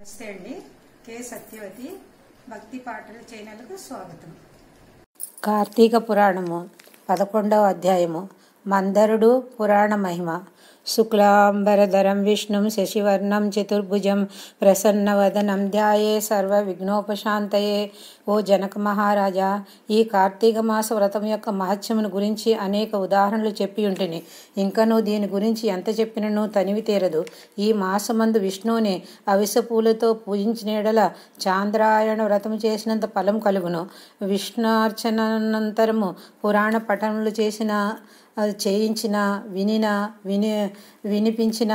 నమస్తే అండి కే సత్యవతి భక్తి పాటల చైనల్కు స్వాగతం కార్తీక పురాణము పదకొండవ అధ్యాయము మందరుడు పురాణ మహిమ శుక్లాంబరధరం విష్ణుం శశివర్ణం చతుర్భుజం ప్రసన్నవదనం ధ్యాయే సర్వ విఘ్నోపశాంతయే ఓ జనక మహారాజా ఈ కార్తీక మాస వ్రతం యొక్క మహత్యమును గురించి అనేక ఉదాహరణలు చెప్పి ఉంటుంది ఇంకనూ దీని గురించి ఎంత చెప్పినను తనివి తీరదు ఈ మాసమందు విష్ణువుని అవిస పూలతో పూజించిన చాంద్రాయణ వ్రతం చేసినంత ఫలం కలుగును విష్ణార్చనంతరము పురాణ పఠనలు చేసిన అది చేయించిన వినిన విని వినిపించిన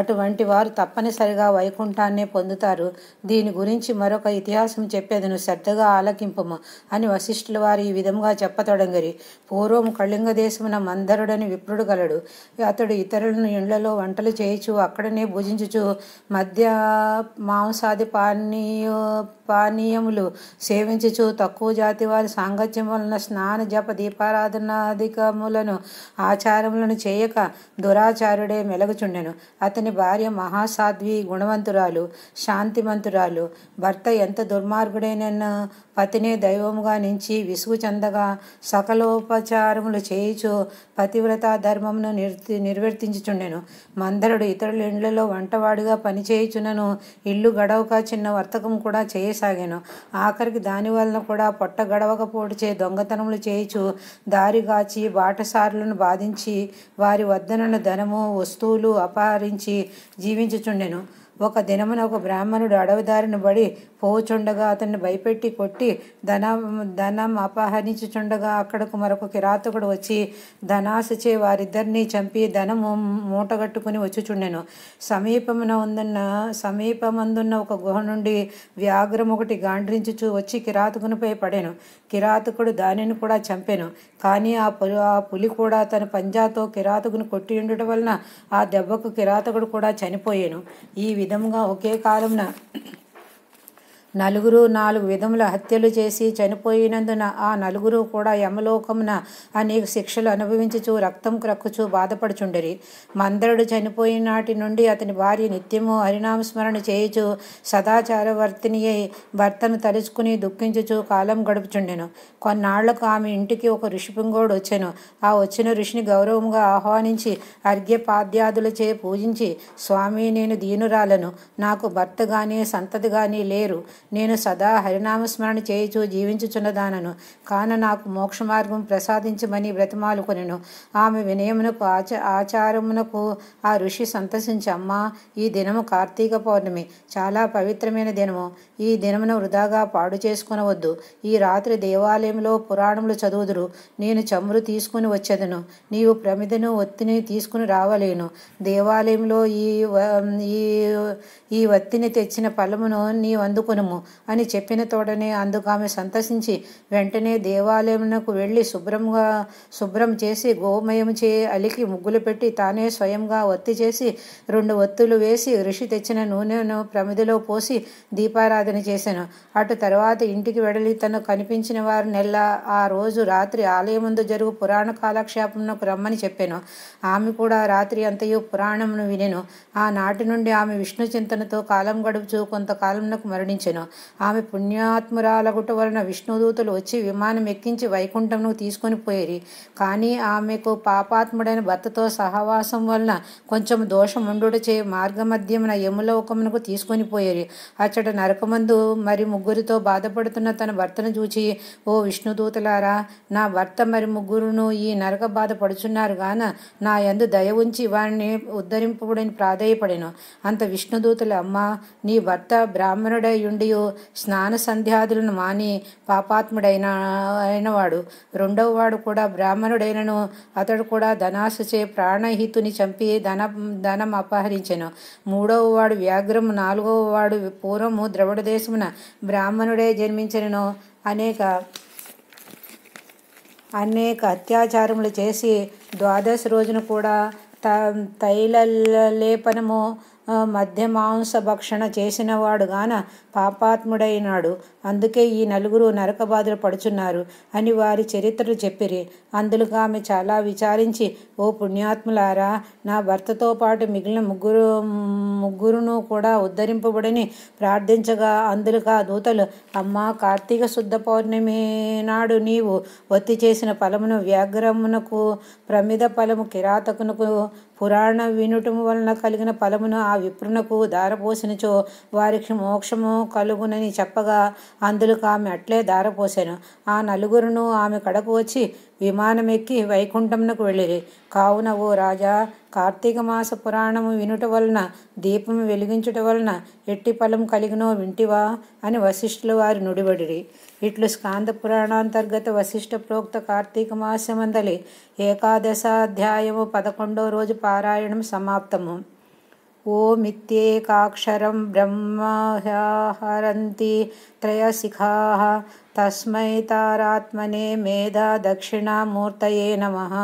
అటువంటి వారు తప్పనిసరిగా వైకుంఠాన్నే పొందుతారు దీని గురించి మరొక ఇతిహాసం చెప్పేదను శ్రద్ధగా ఆలకింపము అని వశిష్ఠుల వారు ఈ విధముగా చెప్పతొడంగిరి పూర్వం కళింగ దేశమున మందరుడని విప్రుడు గలడు అతడు ఇతరులను ఇండ్లలో వంటలు చేయుచు అక్కడనే భుజించుచు మధ్య మాంసాది పానీయ పానీయములు సేవించుచు తక్కువ జాతి వారి సాంగత్యం వలన స్నాన జప దీపారాధనాధికములను ఆచారములను చేయక దురాచారుడే మెలగుచుండెను అతని భార్య మహాసాధ్వి గుణవంతురాలు శాంతిమంతురాలు భర్త ఎంత దుర్మార్గుడైన పతినే దైవముగా నుంచి విసుగు చెందగా సకలోపచారములు చేయుచు పతివ్రత ధర్మమును నిర్తి నిర్వర్తించుచుండెను మందరుడు ఇతరుల ఇండ్లలో వంటవాడిగా పనిచేయుచునను ఇల్లు గడవక చిన్న వర్తకం కూడా చేయసాగాను ఆఖరికి దాని వలన కూడా పొట్ట గడవకపోటుచే దొంగతనములు చేయుచు దారిగాచి బాటసారులను ప్రజలను బాధించి వారి వద్దనున్న ధనము వస్తువులు అపహరించి జీవించుచుండెను ఒక దినమున ఒక బ్రాహ్మణుడు అడవిదారిని బడి పోవుచుండగా అతన్ని భయపెట్టి కొట్టి ధనం ధనం అపహరించుచుండగా అక్కడకు మరొక కిరాతకుడు వచ్చి ధనాశచే వారిద్దరినీ చంపి ధనము మూటగట్టుకుని వచ్చుచుండెను సమీపమున ఉందన్న సమీపమందున్న ఒక గుహ నుండి వ్యాఘ్రం ఒకటి గాండ్రించుచు వచ్చి కిరాతకునిపై పడాను కిరాతకుడు దానిని కూడా చంపాను కానీ ఆ పులి ఆ పులి కూడా తన పంజాతో కిరాతకుని కొట్టి ఉండటం వలన ఆ దెబ్బకు కిరాతకుడు కూడా చనిపోయాను ఈ विधम का నలుగురు నాలుగు విధముల హత్యలు చేసి చనిపోయినందున ఆ నలుగురు కూడా యమలోకమున అనేక శిక్షలు అనుభవించుచు రక్తం క్రక్కుచూ బాధపడుచుండిరి మందరుడు చనిపోయిన నాటి నుండి అతని భార్య నిత్యము హరినామస్మరణ చేయుచు సదాచారవర్తిని అయి భర్తను తలుచుకుని దుఃఖించుచు కాలం గడుపుచుండెను కొన్నాళ్లకు ఆమె ఇంటికి ఒక ఋషిపుంగోడు వచ్చాను ఆ వచ్చిన ఋషిని గౌరవంగా ఆహ్వానించి అర్ఘ్యపాద్యాదులచే పూజించి స్వామి నేను దీనురాలను నాకు భర్త కానీ సంతతి కానీ లేరు నేను సదా హరినామస్మరణ చేయుచు జీవించుచున్నదానను కాన నాకు మోక్షమార్గం ప్రసాదించమని బ్రతిమాలుకొనెను ఆమె వినయమునకు ఆచ ఆచారమునకు ఆ ఋషి సంతసించమ్మా ఈ దినము కార్తీక పౌర్ణమి చాలా పవిత్రమైన దినము ఈ దినమును వృధాగా పాడు చేసుకునవద్దు ఈ రాత్రి దేవాలయంలో పురాణములు చదువుదురు నేను చమురు తీసుకుని వచ్చేదను నీవు ప్రమిదను ఒత్తిని తీసుకుని రావలేను దేవాలయంలో ఈ ఈ ఈ వత్తిని తెచ్చిన ఫలమును నీవు అందుకునుము అని చెప్పిన తోడనే అందుకు ఆమె సంతసించి వెంటనే దేవాలయమునకు వెళ్ళి శుభ్రంగా శుభ్రం చేసి గోమయం చే అలికి ముగ్గులు పెట్టి తానే స్వయంగా ఒత్తి చేసి రెండు ఒత్తులు వేసి ఋషి తెచ్చిన నూనెను ప్రమిదిలో పోసి దీపారాధన చేశాను అటు తర్వాత ఇంటికి వెడలి తను కనిపించిన వారు నెల ఆ రోజు రాత్రి ఆలయం ముందు జరుగు పురాణ కాలక్షేపంకు రమ్మని చెప్పాను ఆమె కూడా రాత్రి అంతయు పురాణమును వినెను ఆనాటి నుండి ఆమె విష్ణు చింతనతో కాలం గడుపుచు కొంతకాలంలో మరణించెను ఆమె పుణ్యాత్మురాలగుట వలన విష్ణుదూతులు వచ్చి విమానం ఎక్కించి వైకుంఠంను తీసుకొని పోయిరి కానీ ఆమెకు పాపాత్ముడైన భర్తతో సహవాసం వలన కొంచెం దోషం ఉండుటచే మార్గమధ్యమున యములోకమునకు తీసుకొని పోయేరి అచ్చట నరకమందు మరి ముగ్గురితో బాధపడుతున్న తన భర్తను చూచి ఓ విష్ణుదూతలారా నా భర్త మరి ముగ్గురును ఈ నరక బాధ పడుచున్నారు గాన నా యందు దయ ఉంచి వారిని ఉద్ధరింపుడని ప్రాధేయపడేను అంత విష్ణుదూతల అమ్మ నీ భర్త బ్రాహ్మణుడై ఉండి మరియు స్నాన సంధ్యాదులను మాని పాపాత్ముడైన అయినవాడు రెండవ వాడు కూడా బ్రాహ్మణుడైనను అతడు కూడా చే ప్రాణహితుని చంపి ధన ధనం అపహరించెను మూడవ వాడు వ్యాఘ్రము నాలుగవ వాడు పూర్వము దేశమున బ్రాహ్మణుడే జన్మించను అనేక అనేక అత్యాచారములు చేసి ద్వాదశ రోజున కూడా త తైలలేపనము మధ్యమాంస భక్షణ చేసినవాడు గాన పాపాత్ముడైనాడు అందుకే ఈ నలుగురు నరక బాధలు పడుచున్నారు అని వారి చరిత్రలు చెప్పిరి అందులో ఆమె చాలా విచారించి ఓ పుణ్యాత్ములారా నా భర్తతో పాటు మిగిలిన ముగ్గురు ముగ్గురును కూడా ఉద్ధరింపబడని ప్రార్థించగా అందులో దూతలు అమ్మ కార్తీక శుద్ధ పౌర్ణమి నాడు నీవు ఒత్తి చేసిన ఫలమును వ్యాఘ్రమునకు ప్రమిద ఫలము కిరాతకునకు పురాణ వినుటము వలన కలిగిన ఫలమును ఆ విప్రునకు దారపోసినచో వారికి మోక్షము కలుగునని చెప్పగా అందులకు ఆమె అట్లే దారపోసాను ఆ నలుగురును ఆమె కడకు వచ్చి విమానమెక్కి వైకుంఠంనకు వెళ్ళిరి కావున ఓ రాజా కార్తీక మాస పురాణము వినుట వలన దీపం వెలిగించుట వలన ఎట్టి ఫలం కలిగినో వింటివా అని వశిష్ఠుల వారి నుడిబడిరి ఇట్లు స్కాంద పురాణాంతర్గత వశిష్ఠ ప్రోక్త కార్తీక మాసమందలి ఏకాదశాధ్యాయము పదకొండో రోజు పారాయణం సమాప్తము ओमित्येकाक्षरं इत्येकाक्षरं ब्रह्म त्रयसिखाः तस्मै तारात्मने मेधा दक्षिणामूर्तये नमः